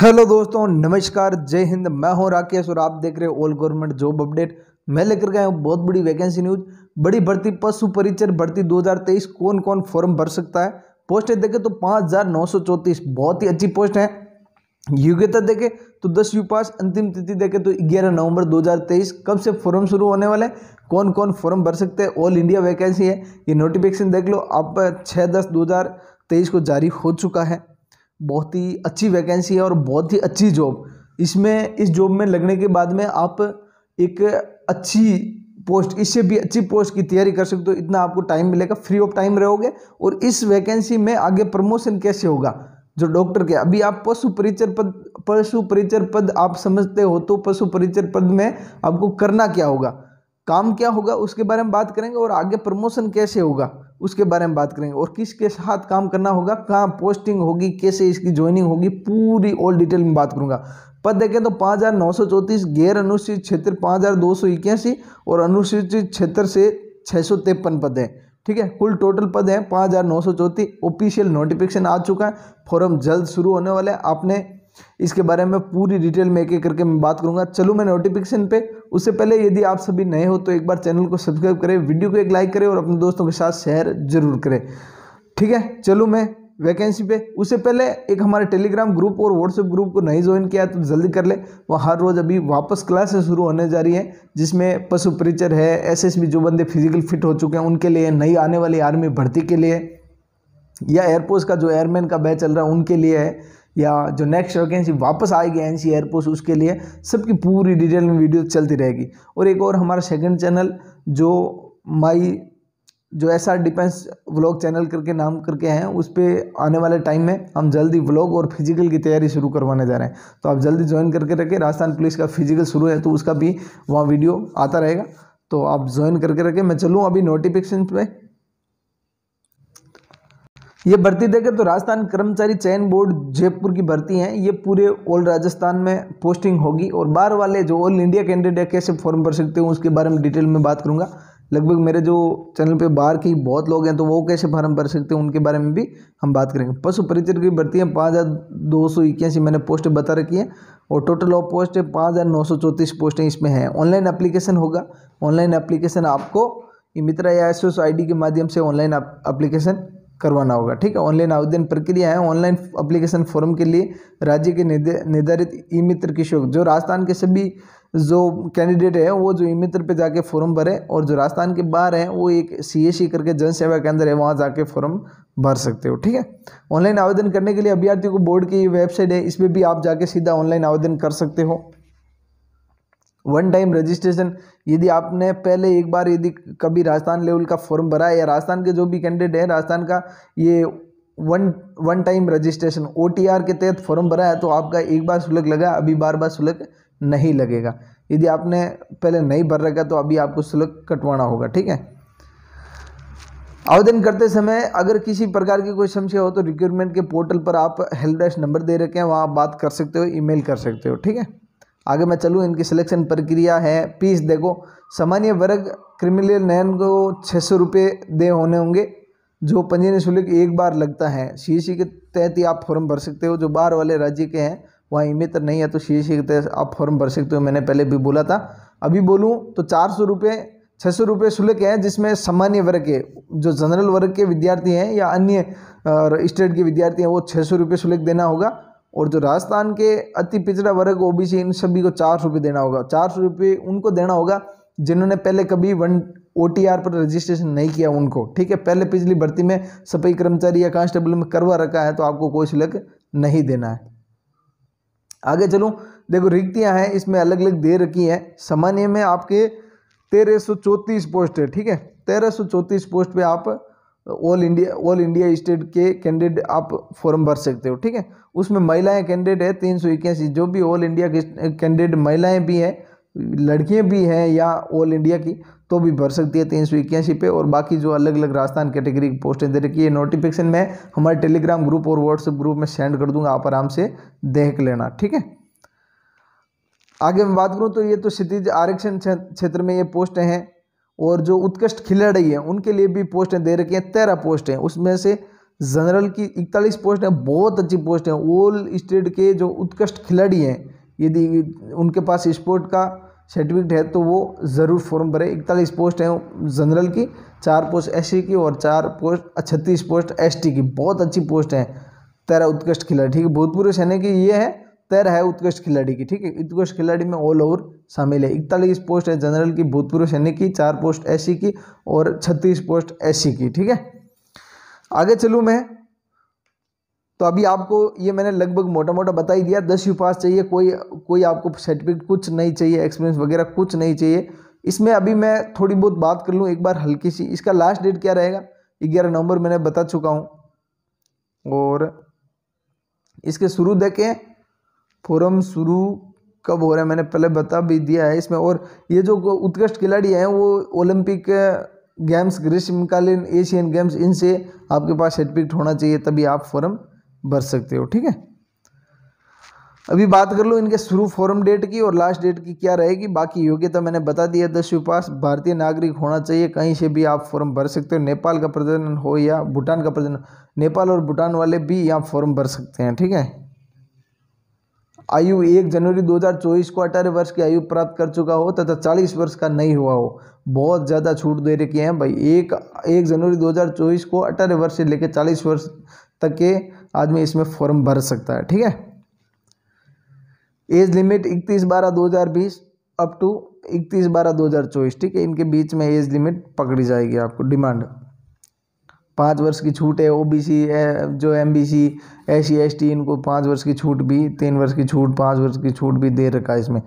hello दोस्तों नमस्कार जय हिंद मैं हूं राकेश और आप देख रहे हो ऑल गवर्नमेंट जॉब अपडेट मैं लेकर गया हूं बहुत बड़ी वैकेंसी न्यूज बड़ी भर्ती पशु परिचर भर्ती 2023 कौन कौन फॉर्म भर सकता है पोस्टें देखें तो पाँच बहुत ही अच्छी पोस्ट है योग्यता तो देखें तो दस यू पास अंतिम तिथि देखे तो 11 नवंबर 2023 कब से फॉर्म शुरू होने वाले कौन कौन फॉर्म भर सकते हैं ऑल इंडिया वैकेंसी है ये नोटिफिकेशन देख लो आप छः दस दो को जारी हो चुका है बहुत ही अच्छी वैकेंसी है और बहुत ही अच्छी जॉब इसमें इस जॉब में लगने के बाद में आप एक अच्छी पोस्ट इससे भी अच्छी पोस्ट की तैयारी कर सकते हो इतना आपको टाइम मिलेगा फ्री ऑफ टाइम रहोगे और इस वैकेंसी में आगे प्रमोशन कैसे होगा जो डॉक्टर के अभी आप पशु परिचर पद पशु परिचर पद आप समझते हो तो पशु परिचर पद में आपको करना क्या होगा काम क्या होगा उसके बारे में बात करेंगे और आगे प्रमोशन कैसे होगा उसके बारे में बात करेंगे और किसके साथ काम करना होगा कहाँ पोस्टिंग होगी कैसे इसकी ज्वाइनिंग होगी पूरी ऑल डिटेल में बात करूँगा पद देखें तो पाँच हज़ार नौ सौ चौंतीस गैर अनुसूचित क्षेत्र पाँच हज़ार दो सौ इक्यासी और अनुसूचित क्षेत्र से छः सौ तिरपन पद हैं ठीक है कुल टोटल पद हैं पाँच हज़ार नौ सौ चौंतीस ऑफिशियल नोटिफिकेशन आ चुका है फॉर्म जल्द शुरू होने वाले आपने इसके बारे में पूरी डिटेल में एक एक करके मैं बात करूंगा चलो मैं नोटिफिकेशन पे उससे पहले यदि आप सभी नए हो तो एक बार चैनल को सब्सक्राइब करें वीडियो को एक लाइक करें और अपने दोस्तों के साथ शेयर जरूर करें ठीक है चलो मैं वैकेंसी पे उससे पहले एक हमारे टेलीग्राम ग्रुप और व्हाट्सएप ग्रुप को नहीं ज्वाइन किया तो जल्दी कर ले वहाँ हर रोज़ अभी वापस क्लासेस शुरू होने जा रही है जिसमें पशु परिचर है एसएसबी जो बंदे फिजिकल फिट हो चुके हैं उनके लिए नई आने वाली आर्मी भर्ती के लिए या एयरपोर्ट का जो एयरमैन का बैच चल रहा है उनके लिए है या जो नेक्स्ट वैकेंसी वापस आएगी एन सी एयरपोर्ट उसके लिए सबकी पूरी डिटेल में वीडियो चलती रहेगी और एक और हमारा सेकंड चैनल जो माई जो S R defence vlog channel करके नाम करके हैं उस पर आने वाले टाइम में हम जल्दी व्लॉग और फिजिकल की तैयारी शुरू करवाने जा रहे हैं तो आप जल्दी ज्वाइन करके रखें राजस्थान पुलिस का फिजिकल शुरू है तो उसका भी वहाँ वीडियो आता रहेगा तो आप ज्वाइन करके रखें मैं चलूँ अभी नोटिफिकेशन पे ये भर्ती देखें तो राजस्थान कर्मचारी चयन बोर्ड जयपुर की भर्ती है ये पूरे ऑल राजस्थान में पोस्टिंग होगी और बाहर वाले जो ऑल इंडिया कैंडिडेट कैसे फॉर्म भर सकते हैं उसके बारे में डिटेल में बात करूँगा लगभग मेरे जो चैनल पे बाहर के बहुत लोग हैं तो वो कैसे फॉर्म भर सकते हैं उनके बारे में भी हम बात करेंगे पशु परिचर की भर्ती है पाँच हज़ार दो सौ इक्यासी मैंने पोस्ट बता रखी है और टोटल ऑफ पोस्ट है पाँच हज़ार नौ सौ पोस्टें इसमें हैं ऑनलाइन एप्लीकेशन होगा ऑनलाइन एप्लीकेशन आपको मित्रा या एस एस आई डी के माध्यम से ऑनलाइन अप्लीकेशन करवाना होगा ठीक है ऑनलाइन आवेदन प्रक्रिया है ऑनलाइन अप्लीकेशन फॉर्म के लिए राज्य के निर्धारित ई मित्र की शुल्क जो राजस्थान के सभी जो कैंडिडेट है वो जो ई मित्र पर जाके फॉर्म भरे और जो राजस्थान के बाहर हैं वो एक सी e करके जनसेवा केंद्र है वहाँ जाके फॉर्म भर सकते हो ठीक है ऑनलाइन आवेदन करने के लिए अभ्यर्थियों को बोर्ड की वेबसाइट है इस पर भी आप जाके सीधा ऑनलाइन आवेदन कर सकते हो वन टाइम रजिस्ट्रेशन यदि आपने पहले एक बार यदि कभी राजस्थान लेवल का फॉर्म भरा है या राजस्थान के जो भी कैंडिडेट हैं राजस्थान का ये वन वन टाइम रजिस्ट्रेशन ओ के तहत फॉर्म भरा है तो आपका एक बार शुल्क लगा अभी बार बार शुल्क नहीं लगेगा यदि आपने पहले नहीं भर रखा तो अभी आपको शुल्क कटवाना होगा ठीक है आवेदन करते समय अगर किसी प्रकार की कोई समस्या हो तो रिक्रूटमेंट के पोर्टल पर आप हेल्प डेस्क नंबर दे रखे हैं वहाँ आप बात कर सकते हो ईमेल कर सकते हो ठीक है आगे मैं चलूँ इनकी सिलेक्शन प्रक्रिया है फीस देखो सामान्य वर्ग क्रिमिनल नयन को छः सौ रुपये दे होने होंगे जो पंजीयन शुल्क एक बार लगता है सी के तहत ही आप फॉर्म भर सकते हो जो बाहर वाले राज्य के हैं वहाँ इमित नहीं है तो सी के तहत आप फॉर्म भर सकते हो मैंने पहले भी बोला था अभी बोलूँ तो चार सौ रुपये छः सौ रुपये शुल्क है जिसमें सामान्य वर्ग के जो जनरल वर्ग के विद्यार्थी हैं या अन्य स्टेट के विद्यार्थी हैं वो छः सौ रुपये शुल्क देना होगा और जो राजस्थान के अति पिछड़ा वर्ग ओबीसी इन सभी को चार सौ रुपये देना होगा चार सौ रुपये उनको देना होगा जिन्होंने पहले कभी वन ओ पर रजिस्ट्रेशन नहीं किया उनको ठीक है पहले पिछली भर्ती में सफाई कर्मचारी या कांस्टेबल में करवा रखा है तो आपको कोई शुल्क नहीं देना है आगे चलूँ देखो रिक्तियाँ हैं इसमें अलग अलग दे रखी हैं सामान्य में आपके तेरह सौ चौंतीस पोस्ट है ठीक है तेरह सौ चौंतीस पोस्ट पर आप all India all India state के कैंडिडेट आप फॉर्म भर सकते हो ठीक है उसमें महिलाएं कैंडिडेट है तीन सौ इक्यासी जो भी ऑल इंडिया के कैंडिडेट महिलाएं भी हैं लड़कियां भी हैं या ऑल इंडिया की तो भी भर सकती है तीन सौ इक्यासी पे और बाकी जो अलग अलग राजस्थान कैटेगरी की पोस्टें दे रखी है नोटिफिकेशन मैं हमारे टेलीग्राम ग्रुप और व्हाट्सएप ग्रुप में सेंड कर दूंगा आप आराम से देख लेना ठीक है आगे मैं बात करूँ तो ये तो क्षितिज आरक्षण क्षेत्र में ये पोस्टें हैं और जो उत्कृष्ट खिलाड़ी हैं उनके लिए भी पोस्टें दे रखी हैं तेरह पोस्ट हैं उसमें से जनरल की इकतालीस पोस्ट हैं बहुत अच्छी पोस्ट हैं ऑल स्टेट के जो उत्कृष्ट खिलाड़ी हैं यदि उनके पास स्पोर्ट का सर्टिफिकेट है तो वो ज़रूर फॉर्म भरे इकतालीस पोस्ट हैं जनरल की चार पोस्ट एस की और चार पोस्ट छत्तीस पोस्ट एस की बहुत अच्छी पोस्ट हैं तेरह उत्कृष्ट खिलाड़ी ठीक है भूतपूर्व सैनिक ये है तेरह है उत्कृष्ट खिलाड़ी की ठीक है उत्कृष्ट खिलाड़ी में ऑल ओवर शामिल है इकतालीस पोस्ट है जनरल की भूतपूर्व सैनिक की चार पोस्ट एससी की और छत्तीस पोस्ट एसी की ठीक है आगे चलूँ मैं तो अभी आपको ये मैंने लगभग मोटा मोटा बता ही दिया दस यू पास चाहिए कोई कोई आपको सर्टिफिकेट कुछ नहीं चाहिए एक्सपीरियंस वगैरह कुछ नहीं चाहिए इसमें अभी मैं थोड़ी बहुत बात कर लूँ एक बार हल्की सी इसका लास्ट डेट क्या रहेगा ग्यारह नवंबर मैंने बता चुका हूँ और इसके शुरू देखें फोरम शुरू कब हो रहा है मैंने पहले बता भी दिया है इसमें और ये जो उत्कृष्ट खिलाड़ी हैं वो ओलंपिक गेम्स ग्रीष्मकालीन एशियन गेम्स इनसे आपके पास सर्टिफिकेट होना चाहिए तभी आप फॉर्म भर सकते हो ठीक है अभी बात कर लो इनके शुरू फॉर्म डेट की और लास्ट डेट की क्या रहेगी बाकी योग्यता मैंने बता दिया दसवीं पास भारतीय नागरिक होना चाहिए कहीं से भी आप फॉर्म भर सकते हो नेपाल का प्रजनन हो या भूटान का प्रजनन नेपाल और भूटान वाले भी यहाँ फॉर्म भर सकते हैं ठीक है आयु एक जनवरी 2024 को अठारह वर्ष की आयु प्राप्त कर चुका हो तथा चालीस वर्ष का नहीं हुआ हो बहुत ज़्यादा छूट दे रखी है भाई एक एक जनवरी 2024 को अठारह वर्ष से लेकर चालीस वर्ष तक के आदमी इसमें फॉर्म भर सकता है ठीक है एज लिमिट 31 बारह दो हज़ार बीस अप टू 31 बारह दो हज़ार चौबीस ठीक है इनके बीच में एज लिमिट पकड़ी जाएगी आपको डिमांड पाँच वर्ष की छूट है ओ बी सी जो M B C S C S T इनको पाँच वर्ष की छूट भी तीन वर्ष की छूट पाँच वर्ष की छूट भी दे रखा है इसमें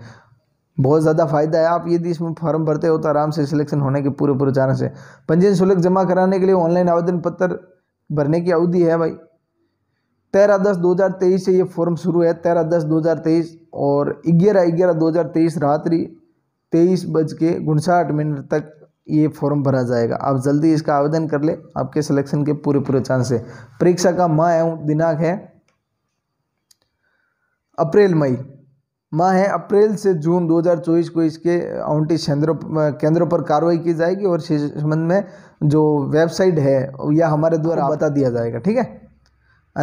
बहुत ज़्यादा फायदा है आप यदि इसमें फॉर्म भरते हो तो आराम से सिलेक्शन होने के पूरे पूरे चांस है पंजीयन शुल्क जमा कराने के लिए ऑनलाइन आवेदन पत्र भरने की अवधि है भाई तेरह दस दो हज़ार तेईस से ये फॉर्म शुरू है तेरह दस दो हज़ार तेईस और ग्यारह ग्यारह दो हज़ार तेईस रात्रि तेईस बज के उनसाठ मिनट तक ये फॉर्म भरा जाएगा आप जल्दी इसका आवेदन कर ले आपके सिलेक्शन के पूरे पूरे चांस है परीक्षा का माह है दिनांक है अप्रैल मई माह है अप्रैल से जून 2024 को इसके आउंटी केंद्रों केंद्रों पर कार्रवाई की जाएगी और संबंध में जो वेबसाइट है या हमारे द्वारा बता दिया जाएगा ठीक है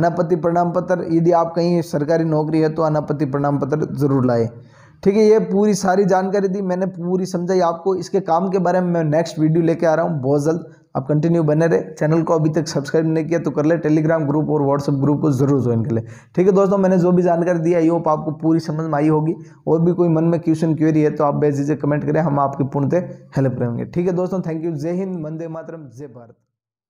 अनापत्ति प्रणाम पत्र यदि आप कहीं सरकारी नौकरी है तो अनापत्ति प्रणाम पत्र जरूर लाए ठीक है ये पूरी सारी जानकारी दी मैंने पूरी समझाई आपको इसके काम के बारे में मैं नेक्स्ट वीडियो लेके आ रहा हूँ बहुत जल्द आप कंटिन्यू बने रहे चैनल को अभी तक सब्सक्राइब नहीं किया तो कर ले टेलीग्राम ग्रुप और व्हाट्सअप ग्रुप को जरूर ज्वाइन कर ले ठीक है दोस्तों मैंने जो भी जानकारी दी आई होप आपको पूरी समझ में आई होगी और भी कोई मन में क्वेश्चन क्वेरी है तो आप दीजिए कमेंट करें हम आपकी पूर्णतः हेल्प करेंगे ठीक है दोस्तों थैंक यू जय हिंद वंदे मातरम जय भारत